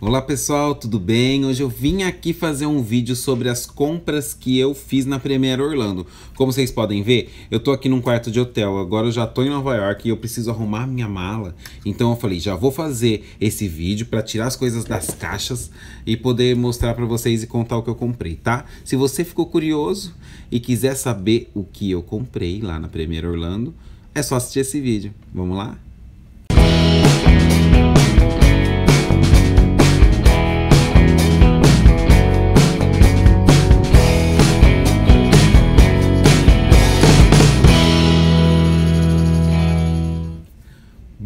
Olá pessoal, tudo bem? Hoje eu vim aqui fazer um vídeo sobre as compras que eu fiz na Premier Orlando. Como vocês podem ver, eu tô aqui num quarto de hotel, agora eu já tô em Nova York e eu preciso arrumar minha mala. Então eu falei, já vou fazer esse vídeo para tirar as coisas das caixas e poder mostrar para vocês e contar o que eu comprei, tá? Se você ficou curioso e quiser saber o que eu comprei lá na Premier Orlando, é só assistir esse vídeo. Vamos lá?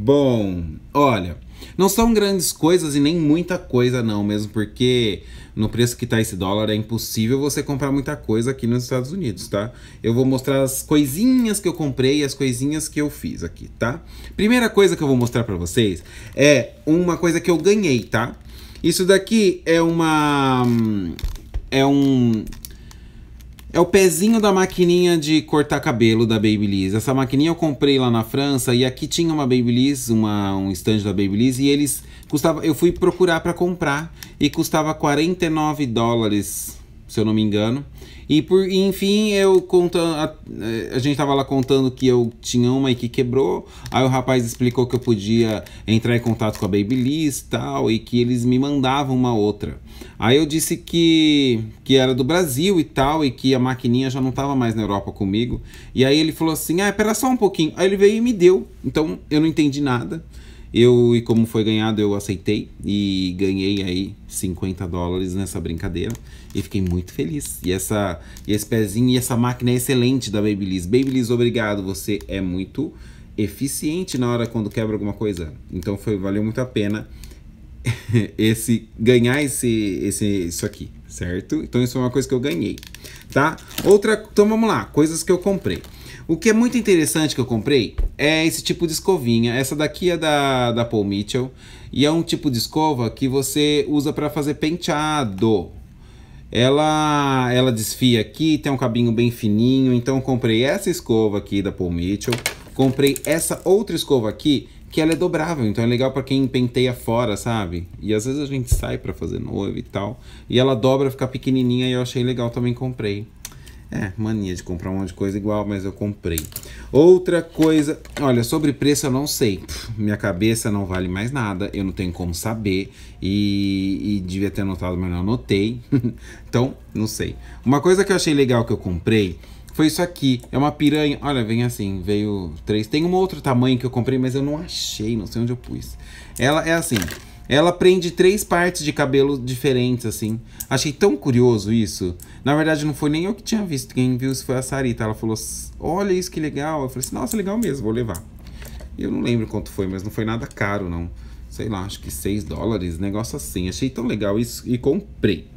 Bom, olha, não são grandes coisas e nem muita coisa não, mesmo porque no preço que está esse dólar é impossível você comprar muita coisa aqui nos Estados Unidos, tá? Eu vou mostrar as coisinhas que eu comprei e as coisinhas que eu fiz aqui, tá? Primeira coisa que eu vou mostrar para vocês é uma coisa que eu ganhei, tá? Isso daqui é uma hum, é um é o pezinho da maquininha de cortar cabelo da Babyliss. Essa maquininha eu comprei lá na França e aqui tinha uma Babyliss, uma, um estande da Babyliss e eles custava, eu fui procurar para comprar e custava 49 dólares se eu não me engano. E por enfim, eu contando. A, eh, a, gente tava lá contando que eu tinha uma e que quebrou. Aí o rapaz explicou que eu podia entrar em contato com a Babyliss e tal, e que eles me mandavam uma outra. Aí eu disse que, que era do Brasil e tal, e que a maquininha já não tava mais na Europa comigo. E aí ele falou assim: ah, espera só um pouquinho. Aí ele veio e me deu. Então eu não entendi nada. Eu, e como foi ganhado, eu aceitei e ganhei aí 50 dólares nessa brincadeira e fiquei muito feliz. E essa e esse pezinho e essa máquina é excelente da Babyliss. Babyliss, obrigado, você é muito eficiente na hora quando quebra alguma coisa. Então foi valeu muito a pena esse ganhar esse, esse isso aqui certo? Então isso é uma coisa que eu ganhei, tá? Outra, então vamos lá, coisas que eu comprei. O que é muito interessante que eu comprei é esse tipo de escovinha. Essa daqui é da, da Paul Mitchell e é um tipo de escova que você usa para fazer penteado. Ela, ela desfia aqui, tem um cabinho bem fininho, então comprei essa escova aqui da Paul Mitchell. Comprei essa outra escova aqui, que ela é dobrável, então é legal para quem penteia fora, sabe? E às vezes a gente sai para fazer noiva e tal, e ela dobra, fica pequenininha e eu achei legal também comprei. É, mania de comprar um monte de coisa igual, mas eu comprei. Outra coisa, olha, sobre preço eu não sei. Puxa, minha cabeça não vale mais nada, eu não tenho como saber. E, e devia ter anotado, mas não anotei. então, não sei. Uma coisa que eu achei legal que eu comprei foi isso aqui. É uma piranha. Olha, vem assim, veio três. Tem um outro tamanho que eu comprei, mas eu não achei, não sei onde eu pus. Ela é assim. Ela prende três partes de cabelo diferentes, assim. Achei tão curioso isso. Na verdade, não foi nem eu que tinha visto. Quem viu isso foi a Sarita. Ela falou: Olha isso que legal. Eu falei assim: Nossa, legal mesmo, vou levar. eu não lembro quanto foi, mas não foi nada caro, não. Sei lá, acho que 6 dólares, negócio assim. Achei tão legal isso e comprei.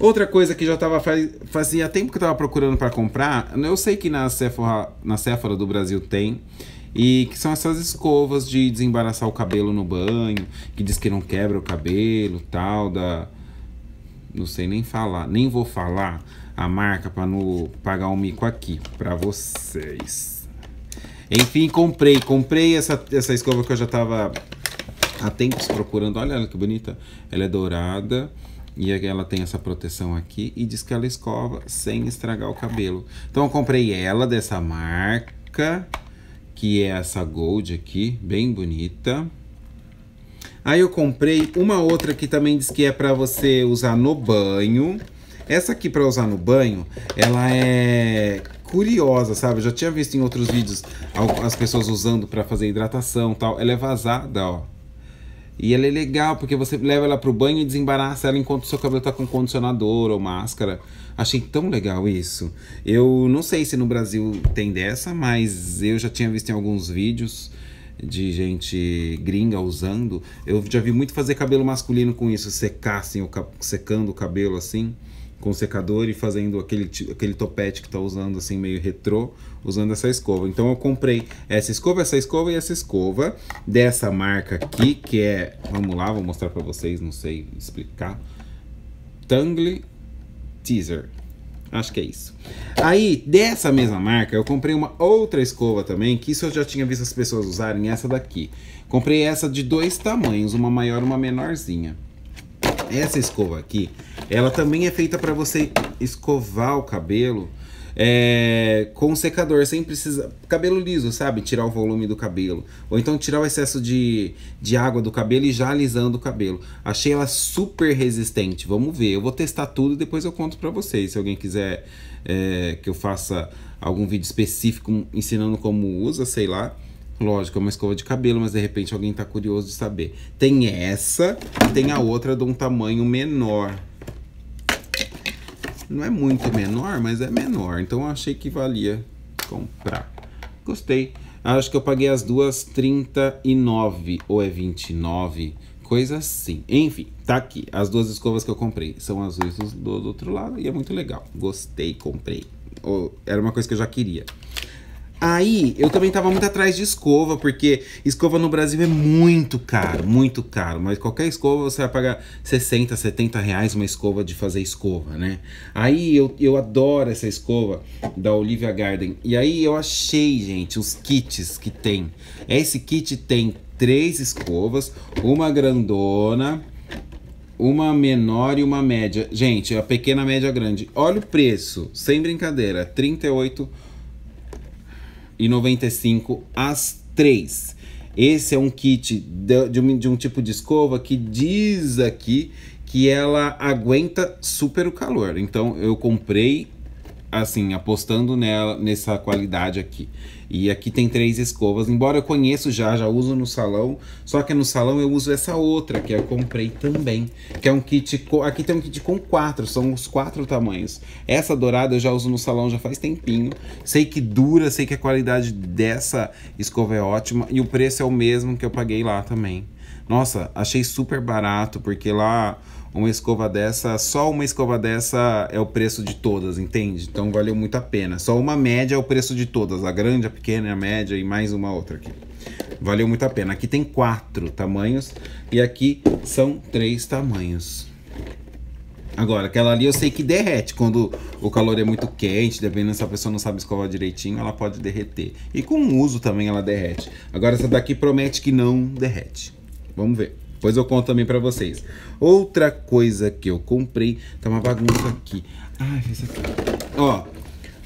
Outra coisa que já tava faz... fazia tempo que eu tava procurando para comprar, eu sei que na Sephora, na Sephora do Brasil tem, e que são essas escovas de desembaraçar o cabelo no banho, que diz que não quebra o cabelo, tal, da. Não sei nem falar, nem vou falar a marca para não pagar um mico aqui para vocês. Enfim, comprei, comprei essa, essa escova que eu já tava há tempos procurando. Olha ela que bonita, ela é dourada. E ela tem essa proteção aqui e diz que ela escova sem estragar o cabelo. Então eu comprei ela dessa marca que é essa gold aqui, bem bonita. Aí eu comprei uma outra que também diz que é para você usar no banho. Essa aqui para usar no banho, ela é curiosa, sabe? Eu já tinha visto em outros vídeos as pessoas usando para fazer hidratação, tal. Ela é vazada, ó. E ela é legal, porque você leva ela pro banho e desembaraça ela enquanto seu cabelo tá com condicionador ou máscara. Achei tão legal isso. Eu não sei se no Brasil tem dessa, mas eu já tinha visto em alguns vídeos de gente gringa usando. Eu já vi muito fazer cabelo masculino com isso, secar assim, o secando o cabelo assim com o secador e fazendo aquele, aquele topete que está usando assim meio retrô, usando essa escova. Então eu comprei essa escova, essa escova e essa escova dessa marca aqui, que é, vamos lá, vou mostrar para vocês, não sei explicar. Tangle Teaser. Acho que é isso. Aí, dessa mesma marca, eu comprei uma outra escova também, que isso eu já tinha visto as pessoas usarem, essa daqui. Comprei essa de dois tamanhos, uma maior e uma menorzinha. Essa escova aqui, ela também é feita para você escovar o cabelo é, com secador, sem precisar. Cabelo liso, sabe? Tirar o volume do cabelo. Ou então tirar o excesso de, de água do cabelo e já alisando o cabelo. Achei ela super resistente. Vamos ver. Eu vou testar tudo e depois eu conto pra vocês. Se alguém quiser é, que eu faça algum vídeo específico ensinando como usa, sei lá. Lógico, é uma escova de cabelo, mas de repente alguém tá curioso de saber. Tem essa, tem a outra de um tamanho menor. Não é muito menor, mas é menor. Então eu achei que valia comprar. Gostei. Acho que eu paguei as duas 39 ou é 29, coisa assim. Enfim, tá aqui. As duas escovas que eu comprei são azuis do, do outro lado e é muito legal. Gostei, comprei. Oh, era uma coisa que eu já queria. Aí, eu também tava muito atrás de escova, porque escova no Brasil é muito caro, muito caro. Mas qualquer escova você vai pagar 60, 70 reais uma escova de fazer escova, né? Aí eu, eu adoro essa escova da Olivia Garden. E aí eu achei, gente, os kits que tem. Esse kit tem três escovas, uma grandona, uma menor e uma média. Gente, a pequena, média, grande. Olha o preço, sem brincadeira, 38 reais 1,95 as três. Esse é um kit de, de, um, de um tipo de escova que diz aqui que ela aguenta super o calor. Então eu comprei assim, apostando nela, nessa qualidade aqui. E aqui tem três escovas, embora eu conheço já, já uso no salão, só que no salão eu uso essa outra que eu comprei também, que é um kit, aqui tem um kit com quatro, são os quatro tamanhos. Essa dourada eu já uso no salão já faz tempinho, sei que dura, sei que a qualidade dessa escova é ótima e o preço é o mesmo que eu paguei lá também. Nossa, achei super barato, porque lá uma escova dessa, só uma escova dessa é o preço de todas, entende? Então valeu muito a pena. Só uma média é o preço de todas, a grande, a pequena, a média e mais uma outra aqui. Valeu muito a pena. Aqui tem quatro tamanhos e aqui são três tamanhos. Agora, aquela ali eu sei que derrete. Quando o calor é muito quente, dependendo se a pessoa não sabe escovar direitinho, ela pode derreter. E com o uso também ela derrete. Agora, essa daqui promete que não derrete. Vamos ver. Depois eu conto também pra vocês. Outra coisa que eu comprei, tá uma bagunça aqui. Ai, essa aqui. Ó,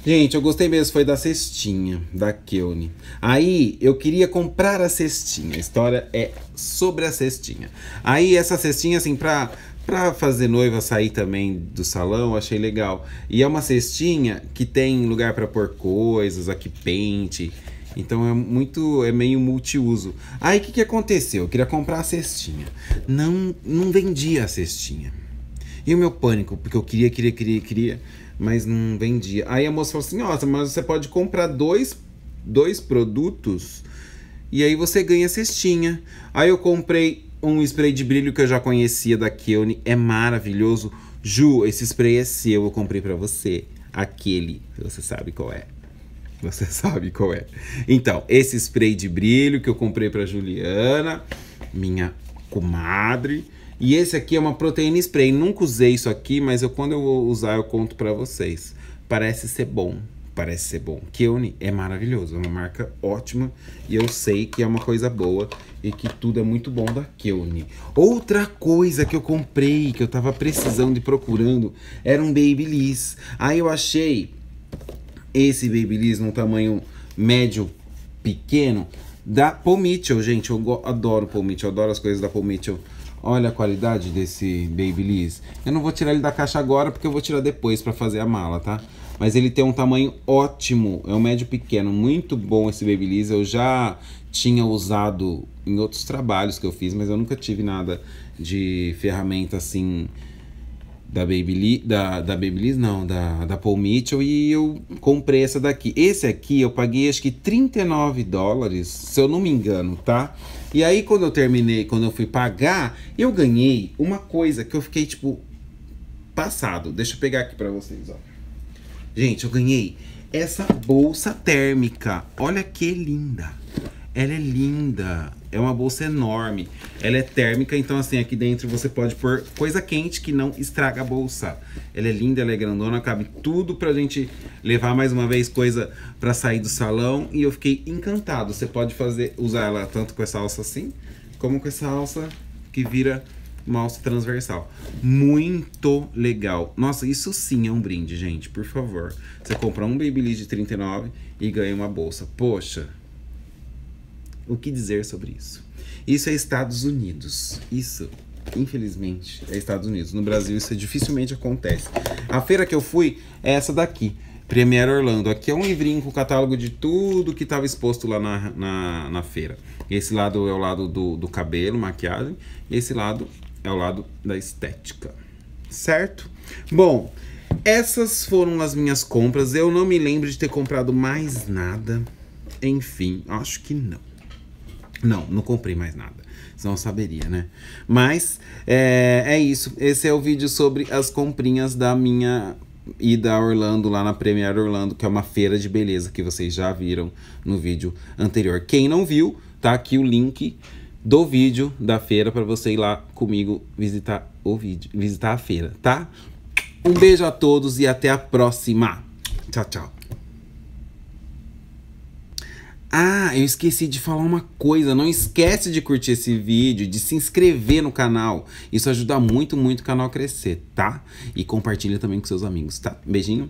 gente, eu gostei mesmo, foi da cestinha, da Keone. Aí, eu queria comprar a cestinha, a história é sobre a cestinha. Aí, essa cestinha, assim, pra, pra fazer noiva sair também do salão, achei legal. E é uma cestinha que tem lugar pra pôr coisas, aqui pente... Então é muito, é meio multiuso. Aí o que, que aconteceu? Eu queria comprar a cestinha. Não, não vendia a cestinha. E o meu pânico, porque eu queria, queria, queria, queria, mas não vendia. Aí a moça falou assim: nossa, mas você pode comprar dois, dois produtos e aí você ganha a cestinha. Aí eu comprei um spray de brilho que eu já conhecia da Keone, é maravilhoso. Ju, esse spray é seu, eu comprei para você. Aquele, você sabe qual é. Você sabe qual é. Então, esse spray de brilho que eu comprei para Juliana, minha comadre. E esse aqui é uma proteína spray. Nunca usei isso aqui, mas eu, quando eu usar eu conto para vocês. Parece ser bom. Parece ser bom. Keone é maravilhoso, é uma marca ótima e eu sei que é uma coisa boa e que tudo é muito bom da Keone. Outra coisa que eu comprei, que eu tava precisando e procurando, era um Babyliss. Aí eu achei esse Babyliss num tamanho médio pequeno da Paul Mitchell, gente. Eu adoro Paul Mitchell, adoro as coisas da Paul Mitchell. Olha a qualidade desse Babyliss. Eu não vou tirar ele da caixa agora, porque eu vou tirar depois para fazer a mala, tá? Mas ele tem um tamanho ótimo, é um médio pequeno, muito bom esse Babyliss. Eu já tinha usado em outros trabalhos que eu fiz, mas eu nunca tive nada de ferramenta assim da Babyliss, da, da Babyliss não, da, da Paul Mitchell e eu comprei essa daqui. Esse aqui eu paguei acho que 39 dólares, se eu não me engano, tá? E aí quando eu terminei, quando eu fui pagar, eu ganhei uma coisa que eu fiquei tipo passado. Deixa eu pegar aqui para vocês, ó. Gente, eu ganhei essa bolsa térmica. Olha que linda. Ela é linda. É uma bolsa enorme. Ela é térmica, então assim, aqui dentro você pode pôr coisa quente que não estraga a bolsa. Ela é linda, ela é grandona, cabe tudo pra gente levar mais uma vez coisa pra sair do salão. E eu fiquei encantado. Você pode fazer, usar ela tanto com essa alça assim, como com essa alça que vira uma alça transversal. Muito legal. Nossa, isso sim é um brinde, gente. Por favor. Você compra um Babyliss de 39 e ganha uma bolsa. Poxa, o que dizer sobre isso? Isso é Estados Unidos. Isso, infelizmente, é Estados Unidos. No Brasil, isso dificilmente acontece. A feira que eu fui é essa daqui. Premier Orlando. Aqui é um livrinho com catálogo de tudo que estava exposto lá na, na, na, feira. Esse lado é o lado do, do cabelo, maquiagem. E esse lado é o lado da estética. Certo? Bom, essas foram as minhas compras. Eu não me lembro de ter comprado mais nada. Enfim, acho que não. Não, não comprei mais nada. Senão eu saberia, né? Mas é, é isso. Esse é o vídeo sobre as comprinhas da minha ida a Orlando, lá na Premier Orlando, que é uma feira de beleza que vocês já viram no vídeo anterior. Quem não viu, tá aqui o link do vídeo da feira para você ir lá comigo visitar o vídeo, visitar a feira, tá? Um beijo a todos e até a próxima. Tchau, tchau. Ah, eu esqueci de falar uma coisa. Não esquece de curtir esse vídeo, de se inscrever no canal. Isso ajuda muito, muito o canal a crescer, tá? E compartilha também com seus amigos, tá? Beijinho.